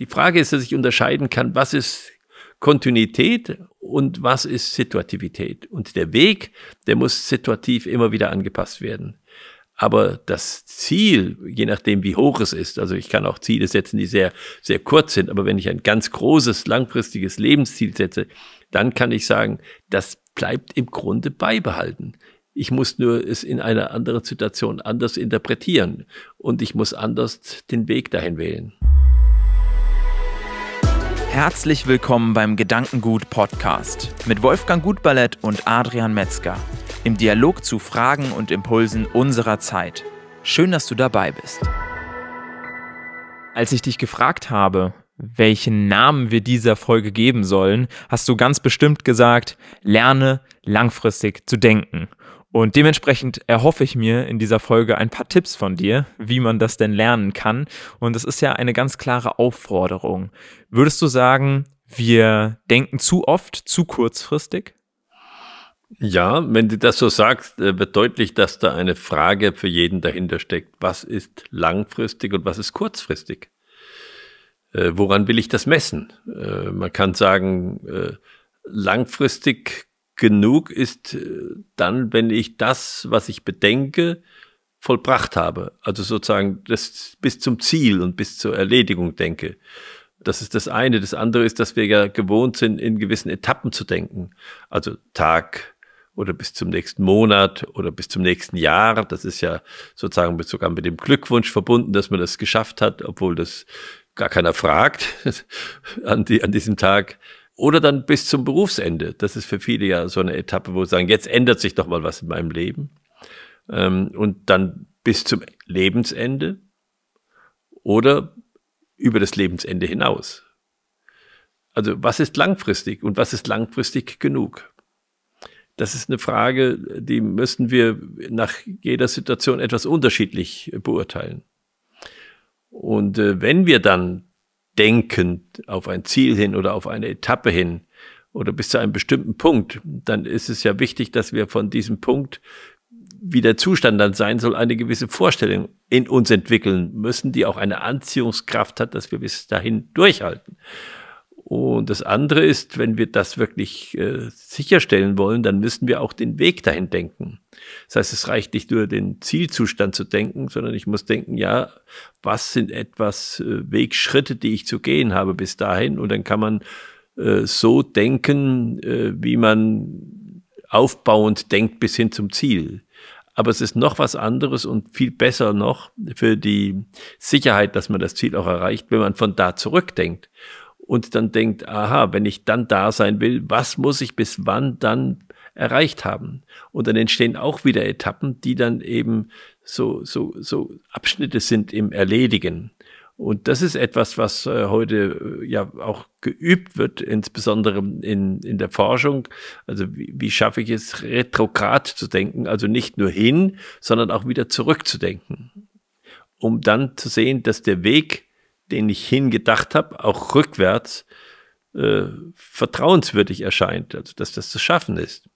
Die Frage ist, dass ich unterscheiden kann, was ist Kontinuität und was ist Situativität. Und der Weg, der muss situativ immer wieder angepasst werden. Aber das Ziel, je nachdem wie hoch es ist, also ich kann auch Ziele setzen, die sehr, sehr kurz sind, aber wenn ich ein ganz großes, langfristiges Lebensziel setze, dann kann ich sagen, das bleibt im Grunde beibehalten. Ich muss nur es in einer anderen Situation anders interpretieren und ich muss anders den Weg dahin wählen. Herzlich willkommen beim Gedankengut Podcast mit Wolfgang Gutballett und Adrian Metzger im Dialog zu Fragen und Impulsen unserer Zeit. Schön, dass du dabei bist. Als ich dich gefragt habe, welchen Namen wir dieser Folge geben sollen, hast du ganz bestimmt gesagt, lerne langfristig zu denken. Und dementsprechend erhoffe ich mir in dieser Folge ein paar Tipps von dir, wie man das denn lernen kann. Und das ist ja eine ganz klare Aufforderung. Würdest du sagen, wir denken zu oft, zu kurzfristig? Ja, wenn du das so sagst, äh, wird deutlich, dass da eine Frage für jeden dahinter steckt. Was ist langfristig und was ist kurzfristig? Äh, woran will ich das messen? Äh, man kann sagen, langfristig genug ist äh, dann, wenn ich das, was ich bedenke, vollbracht habe. Also sozusagen das bis zum Ziel und bis zur Erledigung denke. Das ist das eine. Das andere ist, dass wir ja gewohnt sind, in gewissen Etappen zu denken. Also Tag oder bis zum nächsten Monat oder bis zum nächsten Jahr. Das ist ja sozusagen mit, sogar mit dem Glückwunsch verbunden, dass man das geschafft hat, obwohl das gar keiner fragt an, die, an diesem Tag oder dann bis zum Berufsende. Das ist für viele ja so eine Etappe, wo sie sagen, jetzt ändert sich doch mal was in meinem Leben. Ähm, und dann bis zum Lebensende oder über das Lebensende hinaus. Also was ist langfristig und was ist langfristig genug? Das ist eine Frage, die müssen wir nach jeder Situation etwas unterschiedlich beurteilen. Und äh, wenn wir dann denken auf ein Ziel hin oder auf eine Etappe hin oder bis zu einem bestimmten Punkt, dann ist es ja wichtig, dass wir von diesem Punkt, wie der Zustand dann sein soll, eine gewisse Vorstellung in uns entwickeln müssen, die auch eine Anziehungskraft hat, dass wir bis dahin durchhalten. Und das andere ist, wenn wir das wirklich äh, sicherstellen wollen, dann müssen wir auch den Weg dahin denken. Das heißt, es reicht nicht nur den Zielzustand zu denken, sondern ich muss denken, ja, was sind etwas äh, Wegschritte, die ich zu gehen habe bis dahin? Und dann kann man äh, so denken, äh, wie man aufbauend denkt bis hin zum Ziel. Aber es ist noch was anderes und viel besser noch für die Sicherheit, dass man das Ziel auch erreicht, wenn man von da zurückdenkt und dann denkt, aha, wenn ich dann da sein will, was muss ich bis wann dann erreicht haben? Und dann entstehen auch wieder Etappen, die dann eben so, so, so Abschnitte sind im Erledigen. Und das ist etwas, was äh, heute äh, ja auch geübt wird, insbesondere in, in der Forschung. Also wie, wie schaffe ich es, retrograd zu denken, also nicht nur hin, sondern auch wieder zurückzudenken, um dann zu sehen, dass der Weg den ich hingedacht habe, auch rückwärts äh, vertrauenswürdig erscheint, also dass das zu schaffen ist.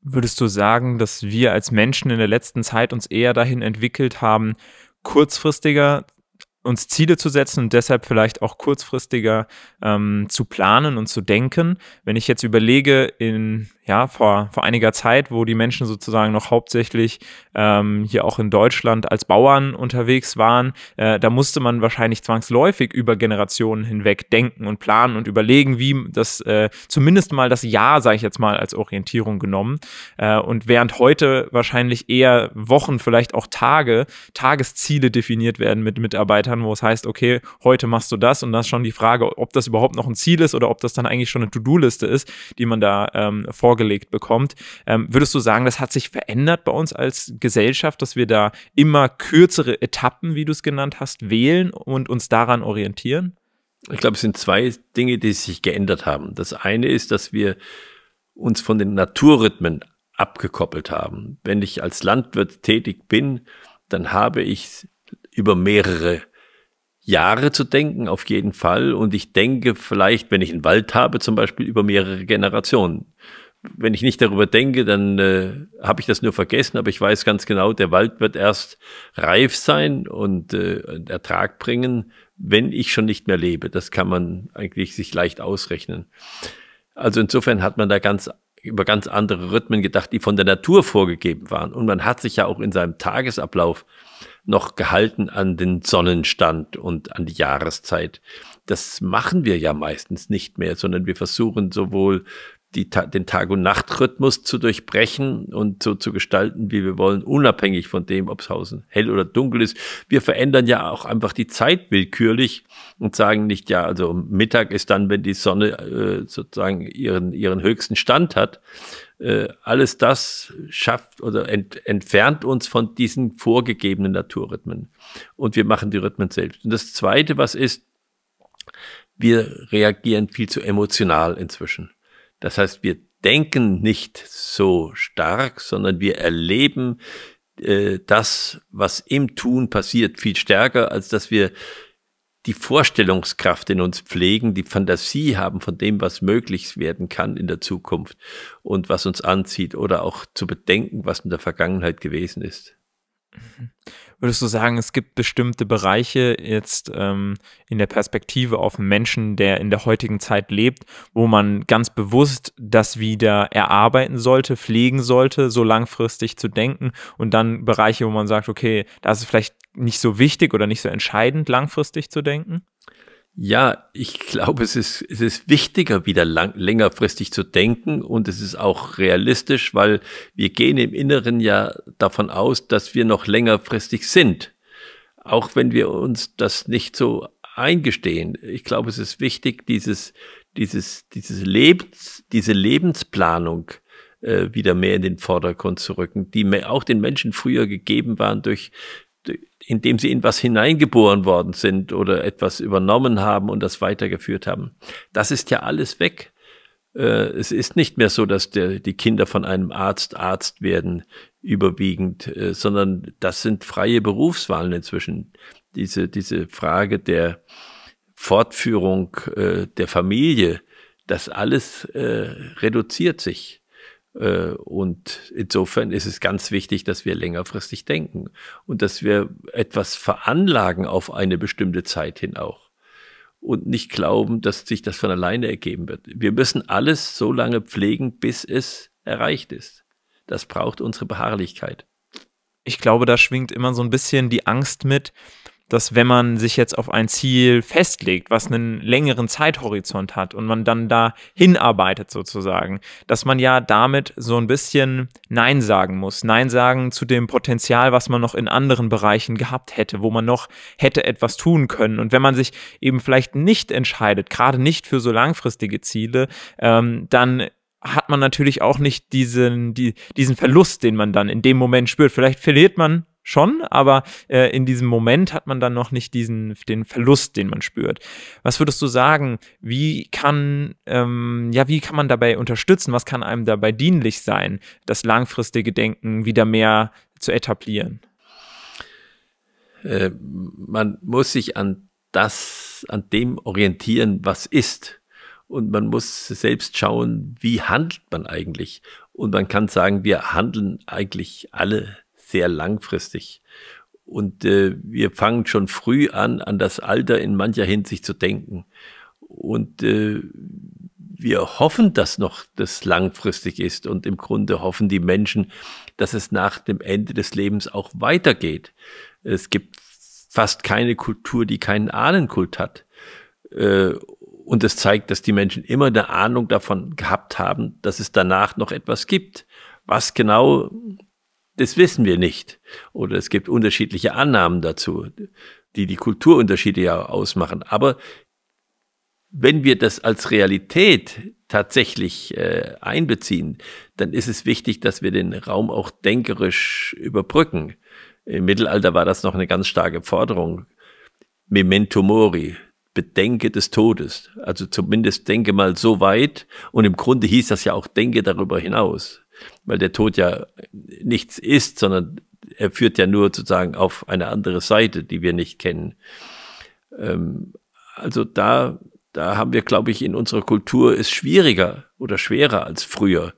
Würdest du sagen, dass wir als Menschen in der letzten Zeit uns eher dahin entwickelt haben, kurzfristiger uns Ziele zu setzen und deshalb vielleicht auch kurzfristiger ähm, zu planen und zu denken. Wenn ich jetzt überlege, in ja, vor, vor einiger Zeit, wo die Menschen sozusagen noch hauptsächlich ähm, hier auch in Deutschland als Bauern unterwegs waren, äh, da musste man wahrscheinlich zwangsläufig über Generationen hinweg denken und planen und überlegen, wie das äh, zumindest mal das Jahr, sage ich jetzt mal, als Orientierung genommen. Äh, und während heute wahrscheinlich eher Wochen, vielleicht auch Tage, Tagesziele definiert werden mit Mitarbeitern, wo es heißt, okay, heute machst du das und das ist schon die Frage, ob das überhaupt noch ein Ziel ist oder ob das dann eigentlich schon eine To-Do-Liste ist, die man da ähm, vor vorgelegt bekommt. Ähm, würdest du sagen, das hat sich verändert bei uns als Gesellschaft, dass wir da immer kürzere Etappen, wie du es genannt hast, wählen und uns daran orientieren? Ich glaube, es sind zwei Dinge, die sich geändert haben. Das eine ist, dass wir uns von den Naturrhythmen abgekoppelt haben. Wenn ich als Landwirt tätig bin, dann habe ich über mehrere Jahre zu denken, auf jeden Fall. Und ich denke vielleicht, wenn ich einen Wald habe, zum Beispiel über mehrere Generationen wenn ich nicht darüber denke, dann äh, habe ich das nur vergessen, aber ich weiß ganz genau, der Wald wird erst reif sein und äh, Ertrag bringen, wenn ich schon nicht mehr lebe. Das kann man eigentlich sich leicht ausrechnen. Also insofern hat man da ganz über ganz andere Rhythmen gedacht, die von der Natur vorgegeben waren. Und man hat sich ja auch in seinem Tagesablauf noch gehalten an den Sonnenstand und an die Jahreszeit. Das machen wir ja meistens nicht mehr, sondern wir versuchen sowohl die, den Tag- und Nachtrhythmus zu durchbrechen und so zu gestalten, wie wir wollen, unabhängig von dem, ob es Hausen hell oder dunkel ist. Wir verändern ja auch einfach die Zeit willkürlich und sagen nicht, ja, also Mittag ist dann, wenn die Sonne äh, sozusagen ihren, ihren höchsten Stand hat. Äh, alles das schafft oder ent, entfernt uns von diesen vorgegebenen Naturrhythmen. Und wir machen die Rhythmen selbst. Und das Zweite, was ist, wir reagieren viel zu emotional inzwischen. Das heißt, wir denken nicht so stark, sondern wir erleben äh, das, was im Tun passiert, viel stärker, als dass wir die Vorstellungskraft in uns pflegen, die Fantasie haben von dem, was möglich werden kann in der Zukunft und was uns anzieht oder auch zu bedenken, was in der Vergangenheit gewesen ist. Würdest du sagen, es gibt bestimmte Bereiche jetzt ähm, in der Perspektive auf einen Menschen, der in der heutigen Zeit lebt, wo man ganz bewusst das wieder erarbeiten sollte, pflegen sollte, so langfristig zu denken und dann Bereiche, wo man sagt, okay, das ist vielleicht nicht so wichtig oder nicht so entscheidend, langfristig zu denken? Ja, ich glaube, es ist, es ist wichtiger, wieder lang, längerfristig zu denken und es ist auch realistisch, weil wir gehen im Inneren ja davon aus, dass wir noch längerfristig sind, auch wenn wir uns das nicht so eingestehen. Ich glaube, es ist wichtig, dieses, dieses, dieses Lebens, diese Lebensplanung äh, wieder mehr in den Vordergrund zu rücken, die mir auch den Menschen früher gegeben waren durch, indem sie in was hineingeboren worden sind oder etwas übernommen haben und das weitergeführt haben. Das ist ja alles weg. Äh, es ist nicht mehr so, dass der, die Kinder von einem Arzt Arzt werden, überwiegend, äh, sondern das sind freie Berufswahlen inzwischen. Diese, diese Frage der Fortführung äh, der Familie, das alles reduziert sich. Äh, und insofern ist es ganz wichtig, dass wir längerfristig denken und dass wir etwas veranlagen auf eine bestimmte Zeit hin auch und nicht glauben, dass sich das von alleine ergeben wird. Wir müssen alles so lange pflegen, bis es erreicht ist. Das braucht unsere Beharrlichkeit. Ich glaube, da schwingt immer so ein bisschen die Angst mit, dass wenn man sich jetzt auf ein Ziel festlegt, was einen längeren Zeithorizont hat und man dann da hinarbeitet sozusagen, dass man ja damit so ein bisschen Nein sagen muss. Nein sagen zu dem Potenzial, was man noch in anderen Bereichen gehabt hätte, wo man noch hätte etwas tun können. Und wenn man sich eben vielleicht nicht entscheidet, gerade nicht für so langfristige Ziele, ähm, dann hat man natürlich auch nicht diesen, die, diesen Verlust, den man dann in dem Moment spürt. Vielleicht verliert man schon, aber äh, in diesem Moment hat man dann noch nicht diesen den Verlust, den man spürt. Was würdest du sagen? Wie kann ähm, ja wie kann man dabei unterstützen? Was kann einem dabei dienlich sein, das langfristige Denken wieder mehr zu etablieren? Äh, man muss sich an das an dem orientieren, was ist. Und man muss selbst schauen, wie handelt man eigentlich. Und man kann sagen, wir handeln eigentlich alle sehr langfristig. Und äh, wir fangen schon früh an, an das Alter in mancher Hinsicht zu denken. Und äh, wir hoffen, dass noch das langfristig ist. Und im Grunde hoffen die Menschen, dass es nach dem Ende des Lebens auch weitergeht. Es gibt fast keine Kultur, die keinen Ahnenkult hat. Äh, und es das zeigt, dass die Menschen immer eine Ahnung davon gehabt haben, dass es danach noch etwas gibt. Was genau, das wissen wir nicht. Oder es gibt unterschiedliche Annahmen dazu, die die Kulturunterschiede ja ausmachen. Aber wenn wir das als Realität tatsächlich äh, einbeziehen, dann ist es wichtig, dass wir den Raum auch denkerisch überbrücken. Im Mittelalter war das noch eine ganz starke Forderung. Memento mori, Bedenke des Todes. Also zumindest denke mal so weit. Und im Grunde hieß das ja auch, denke darüber hinaus weil der Tod ja nichts ist, sondern er führt ja nur sozusagen auf eine andere Seite, die wir nicht kennen. Ähm, also da, da haben wir, glaube ich, in unserer Kultur ist schwieriger oder schwerer als früher.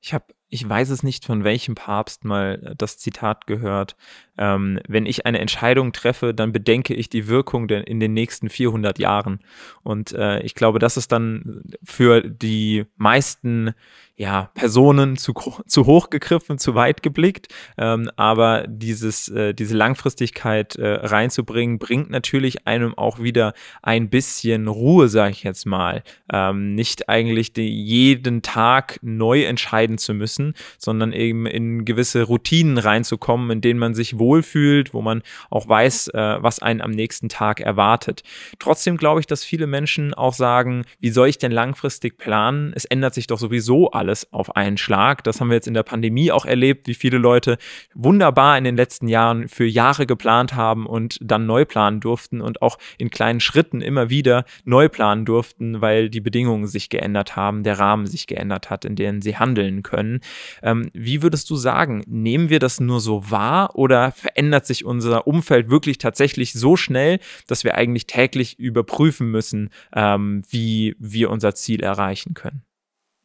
Ich habe, ich weiß es nicht von welchem Papst mal äh, das Zitat gehört, ähm, wenn ich eine Entscheidung treffe, dann bedenke ich die Wirkung in den nächsten 400 Jahren. Und äh, ich glaube, das ist dann für die meisten ja, Personen zu, zu hoch gegriffen, zu weit geblickt. Ähm, aber dieses, äh, diese Langfristigkeit äh, reinzubringen, bringt natürlich einem auch wieder ein bisschen Ruhe, sage ich jetzt mal. Ähm, nicht eigentlich die, jeden Tag neu entscheiden zu müssen, sondern eben in gewisse Routinen reinzukommen, in denen man sich wohl wohlfühlt, wo man auch weiß, äh, was einen am nächsten Tag erwartet. Trotzdem glaube ich, dass viele Menschen auch sagen, wie soll ich denn langfristig planen? Es ändert sich doch sowieso alles auf einen Schlag. Das haben wir jetzt in der Pandemie auch erlebt, wie viele Leute wunderbar in den letzten Jahren für Jahre geplant haben und dann neu planen durften und auch in kleinen Schritten immer wieder neu planen durften, weil die Bedingungen sich geändert haben, der Rahmen sich geändert hat, in denen sie handeln können. Ähm, wie würdest du sagen, nehmen wir das nur so wahr oder verändert sich unser Umfeld wirklich tatsächlich so schnell, dass wir eigentlich täglich überprüfen müssen, ähm, wie wir unser Ziel erreichen können.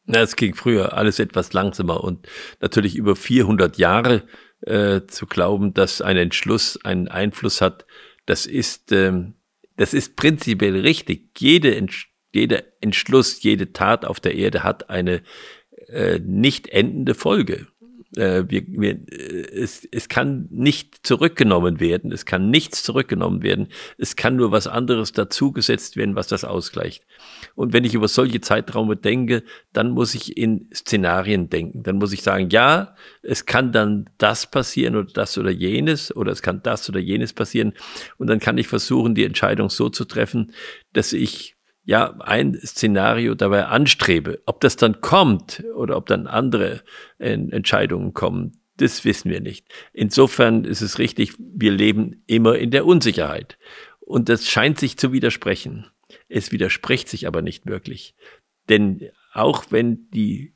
Na, es ging früher alles etwas langsamer und natürlich über 400 Jahre äh, zu glauben, dass ein Entschluss einen Einfluss hat, das ist, ähm, das ist prinzipiell richtig. Jede Entsch jeder Entschluss, jede Tat auf der Erde hat eine äh, nicht endende Folge. Äh, wir, wir, äh, es, es kann nicht zurückgenommen werden, es kann nichts zurückgenommen werden, es kann nur was anderes dazugesetzt werden, was das ausgleicht. Und wenn ich über solche Zeitraume denke, dann muss ich in Szenarien denken. Dann muss ich sagen, ja, es kann dann das passieren oder das oder jenes oder es kann das oder jenes passieren. Und dann kann ich versuchen, die Entscheidung so zu treffen, dass ich ja ein Szenario dabei anstrebe. Ob das dann kommt oder ob dann andere äh, Entscheidungen kommen, das wissen wir nicht. Insofern ist es richtig, wir leben immer in der Unsicherheit. Und das scheint sich zu widersprechen. Es widerspricht sich aber nicht wirklich. Denn auch wenn die,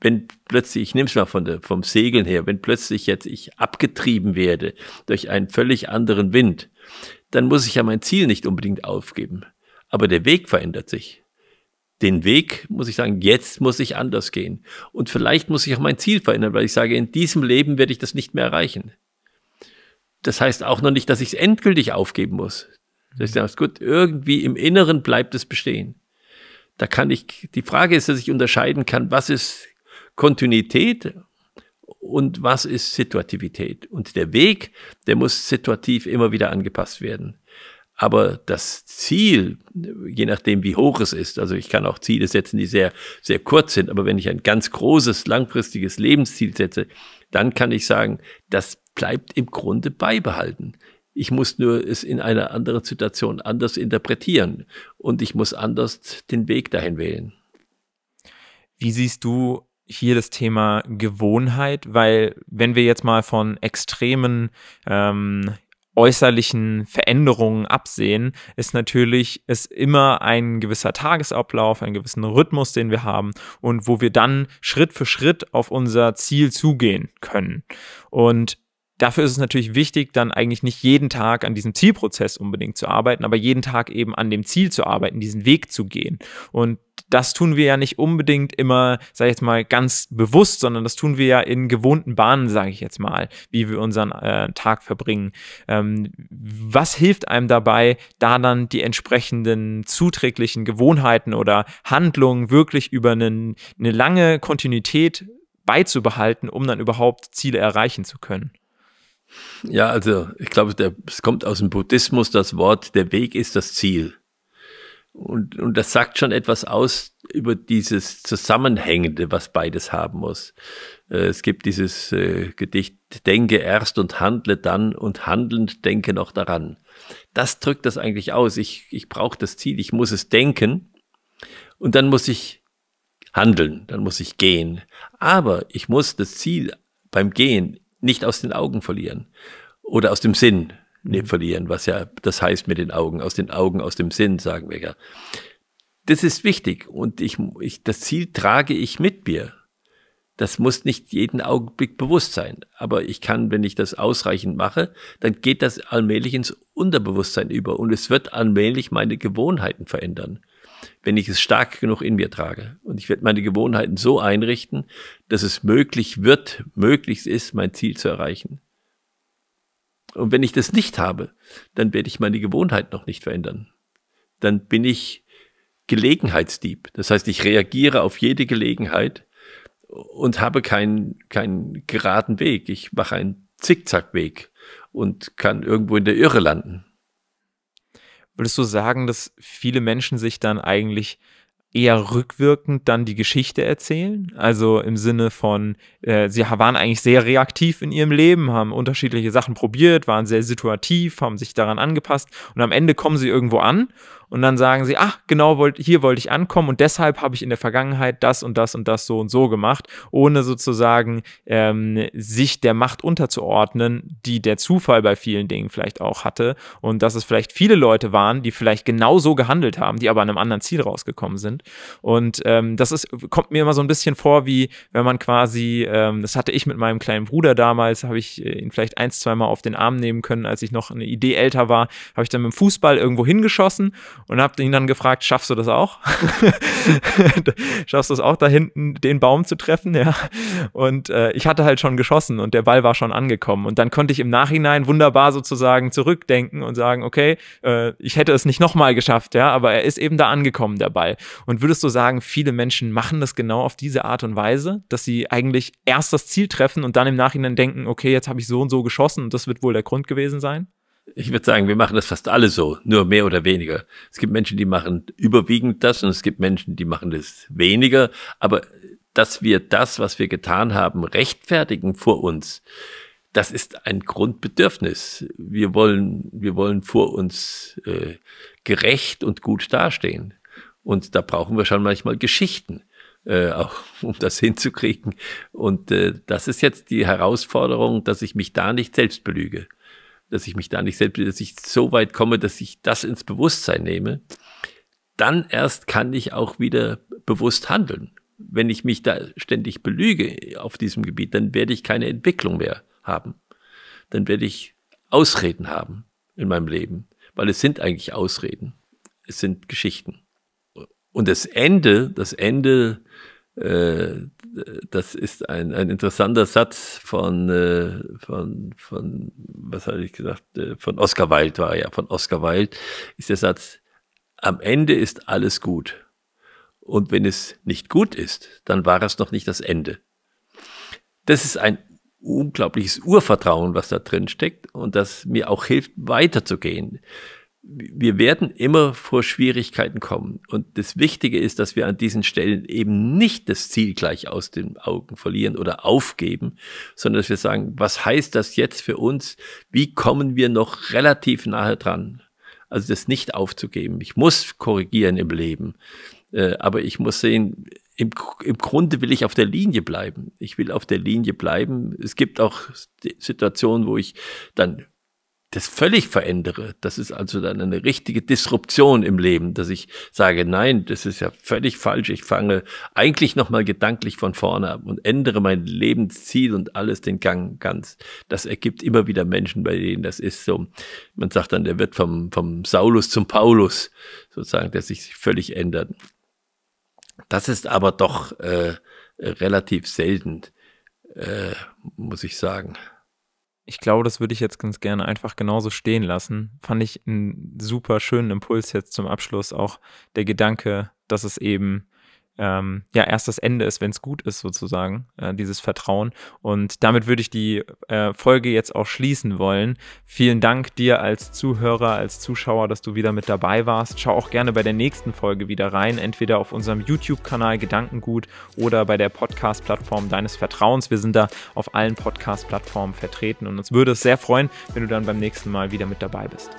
wenn plötzlich, ich nehme es mal von der, vom Segeln her, wenn plötzlich jetzt ich abgetrieben werde durch einen völlig anderen Wind, dann muss ich ja mein Ziel nicht unbedingt aufgeben aber der Weg verändert sich. Den Weg muss ich sagen, jetzt muss ich anders gehen. Und vielleicht muss ich auch mein Ziel verändern, weil ich sage, in diesem Leben werde ich das nicht mehr erreichen. Das heißt auch noch nicht, dass ich es endgültig aufgeben muss. Mhm. Das heißt, gut, irgendwie im Inneren bleibt es bestehen. Da kann ich, die Frage ist, dass ich unterscheiden kann, was ist Kontinuität und was ist Situativität. Und der Weg, der muss situativ immer wieder angepasst werden. Aber das Ziel, je nachdem wie hoch es ist, also ich kann auch Ziele setzen, die sehr, sehr kurz sind, aber wenn ich ein ganz großes, langfristiges Lebensziel setze, dann kann ich sagen, das bleibt im Grunde beibehalten. Ich muss nur es in einer anderen Situation anders interpretieren und ich muss anders den Weg dahin wählen. Wie siehst du hier das Thema Gewohnheit? Weil wenn wir jetzt mal von extremen ähm, äußerlichen Veränderungen absehen, ist natürlich ist immer ein gewisser Tagesablauf, einen gewissen Rhythmus, den wir haben und wo wir dann Schritt für Schritt auf unser Ziel zugehen können. Und Dafür ist es natürlich wichtig, dann eigentlich nicht jeden Tag an diesem Zielprozess unbedingt zu arbeiten, aber jeden Tag eben an dem Ziel zu arbeiten, diesen Weg zu gehen. Und das tun wir ja nicht unbedingt immer, sage ich jetzt mal, ganz bewusst, sondern das tun wir ja in gewohnten Bahnen, sage ich jetzt mal, wie wir unseren äh, Tag verbringen. Ähm, was hilft einem dabei, da dann die entsprechenden zuträglichen Gewohnheiten oder Handlungen wirklich über einen, eine lange Kontinuität beizubehalten, um dann überhaupt Ziele erreichen zu können? Ja, also ich glaube, es kommt aus dem Buddhismus das Wort, der Weg ist das Ziel. Und, und das sagt schon etwas aus über dieses Zusammenhängende, was beides haben muss. Äh, es gibt dieses äh, Gedicht, denke erst und handle dann und handelnd denke noch daran. Das drückt das eigentlich aus. Ich, ich brauche das Ziel, ich muss es denken und dann muss ich handeln, dann muss ich gehen. Aber ich muss das Ziel beim Gehen nicht aus den Augen verlieren oder aus dem Sinn mhm. nicht verlieren, was ja das heißt mit den Augen, aus den Augen, aus dem Sinn, sagen wir ja. Das ist wichtig und ich, ich, das Ziel trage ich mit mir. Das muss nicht jeden Augenblick bewusst sein, aber ich kann, wenn ich das ausreichend mache, dann geht das allmählich ins Unterbewusstsein über und es wird allmählich meine Gewohnheiten verändern wenn ich es stark genug in mir trage. Und ich werde meine Gewohnheiten so einrichten, dass es möglich wird, möglichst ist, mein Ziel zu erreichen. Und wenn ich das nicht habe, dann werde ich meine Gewohnheit noch nicht verändern. Dann bin ich Gelegenheitsdieb. Das heißt, ich reagiere auf jede Gelegenheit und habe keinen, keinen geraden Weg. Ich mache einen Zickzackweg und kann irgendwo in der Irre landen. Würdest du sagen, dass viele Menschen sich dann eigentlich eher rückwirkend dann die Geschichte erzählen. Also im Sinne von, äh, sie waren eigentlich sehr reaktiv in ihrem Leben, haben unterschiedliche Sachen probiert, waren sehr situativ, haben sich daran angepasst und am Ende kommen sie irgendwo an und dann sagen sie, ach, genau, wollt, hier wollte ich ankommen und deshalb habe ich in der Vergangenheit das und das und das so und so gemacht, ohne sozusagen ähm, sich der Macht unterzuordnen, die der Zufall bei vielen Dingen vielleicht auch hatte und dass es vielleicht viele Leute waren, die vielleicht genau so gehandelt haben, die aber an einem anderen Ziel rausgekommen sind. Und ähm, das ist, kommt mir immer so ein bisschen vor, wie wenn man quasi, ähm, das hatte ich mit meinem kleinen Bruder damals, habe ich äh, ihn vielleicht ein, zweimal auf den Arm nehmen können, als ich noch eine Idee älter war, habe ich dann mit dem Fußball irgendwo hingeschossen und habe ihn dann gefragt, schaffst du das auch? schaffst du es auch da hinten, den Baum zu treffen? Ja. Und äh, ich hatte halt schon geschossen und der Ball war schon angekommen. Und dann konnte ich im Nachhinein wunderbar sozusagen zurückdenken und sagen, okay, äh, ich hätte es nicht nochmal geschafft, ja, aber er ist eben da angekommen, der Ball. Und würdest du sagen, viele Menschen machen das genau auf diese Art und Weise, dass sie eigentlich erst das Ziel treffen und dann im Nachhinein denken, okay, jetzt habe ich so und so geschossen und das wird wohl der Grund gewesen sein? Ich würde sagen, wir machen das fast alle so, nur mehr oder weniger. Es gibt Menschen, die machen überwiegend das und es gibt Menschen, die machen das weniger. Aber dass wir das, was wir getan haben, rechtfertigen vor uns, das ist ein Grundbedürfnis. Wir wollen, wir wollen vor uns äh, gerecht und gut dastehen. Und da brauchen wir schon manchmal Geschichten, äh, auch um das hinzukriegen. Und äh, das ist jetzt die Herausforderung, dass ich mich da nicht selbst belüge dass ich mich da nicht selbst, dass ich so weit komme, dass ich das ins Bewusstsein nehme, dann erst kann ich auch wieder bewusst handeln. Wenn ich mich da ständig belüge auf diesem Gebiet, dann werde ich keine Entwicklung mehr haben. Dann werde ich Ausreden haben in meinem Leben, weil es sind eigentlich Ausreden. Es sind Geschichten. Und das Ende, das Ende äh, das ist ein, ein interessanter Satz von, äh, von, von, was hatte ich gesagt, äh, von Oscar Wilde war ja, von Oscar Wilde ist der Satz, am Ende ist alles gut. Und wenn es nicht gut ist, dann war es noch nicht das Ende. Das ist ein unglaubliches Urvertrauen, was da drin steckt und das mir auch hilft, weiterzugehen wir werden immer vor Schwierigkeiten kommen. Und das Wichtige ist, dass wir an diesen Stellen eben nicht das Ziel gleich aus den Augen verlieren oder aufgeben, sondern dass wir sagen, was heißt das jetzt für uns? Wie kommen wir noch relativ nahe dran? Also das nicht aufzugeben. Ich muss korrigieren im Leben, äh, aber ich muss sehen, im, im Grunde will ich auf der Linie bleiben. Ich will auf der Linie bleiben. Es gibt auch Situationen, wo ich dann das völlig verändere, das ist also dann eine richtige Disruption im Leben, dass ich sage, nein, das ist ja völlig falsch. Ich fange eigentlich nochmal gedanklich von vorne ab und ändere mein Lebensziel und alles den Gang ganz. Das ergibt immer wieder Menschen, bei denen das ist so. Man sagt dann, der wird vom, vom Saulus zum Paulus sozusagen, der sich völlig ändert. Das ist aber doch äh, relativ selten, äh, muss ich sagen ich glaube, das würde ich jetzt ganz gerne einfach genauso stehen lassen. Fand ich einen super schönen Impuls jetzt zum Abschluss. Auch der Gedanke, dass es eben ähm, ja erst das Ende ist, wenn es gut ist, sozusagen, äh, dieses Vertrauen. Und damit würde ich die äh, Folge jetzt auch schließen wollen. Vielen Dank dir als Zuhörer, als Zuschauer, dass du wieder mit dabei warst. Schau auch gerne bei der nächsten Folge wieder rein, entweder auf unserem YouTube-Kanal Gedankengut oder bei der Podcast-Plattform deines Vertrauens. Wir sind da auf allen Podcast-Plattformen vertreten und uns würde es sehr freuen, wenn du dann beim nächsten Mal wieder mit dabei bist.